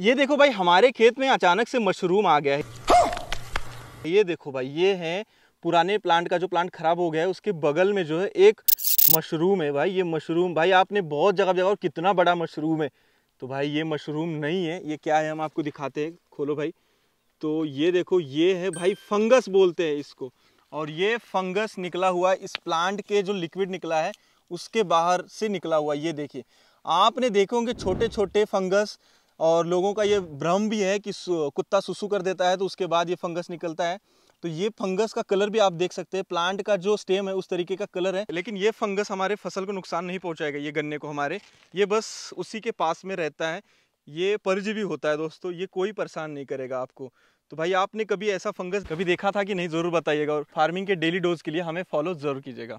ये देखो भाई हमारे खेत में अचानक से मशरूम आ गया है ये देखो भाई ये है पुराने प्लांट का जो प्लांट खराब हो गया है उसके बगल में जो है एक मशरूम है भाई ये मशरूम भाई आपने बहुत जगह जगह और कितना बड़ा मशरूम है तो भाई ये मशरूम नहीं है ये क्या है हम आपको दिखाते हैं खोलो भाई तो ये देखो ये है भाई फंगस बोलते हैं इसको और ये फंगस निकला हुआ इस प्लांट के जो लिक्विड निकला है उसके बाहर से निकला हुआ ये देखिए आपने देखे होंगे छोटे छोटे फंगस और लोगों का ये भ्रम भी है कि कुत्ता सुसु कर देता है तो उसके बाद ये फंगस निकलता है तो ये फंगस का कलर भी आप देख सकते हैं प्लांट का जो स्टेम है उस तरीके का कलर है लेकिन ये फंगस हमारे फसल को नुकसान नहीं पहुंचाएगा ये गन्ने को हमारे ये बस उसी के पास में रहता है ये परजीवी होता है दोस्तों ये कोई परेशान नहीं करेगा आपको तो भाई आपने कभी ऐसा फंगस कभी देखा था कि नहीं ज़रूर बताइएगा और फार्मिंग के डेली डोज के लिए हमें फॉलो ज़रूर कीजिएगा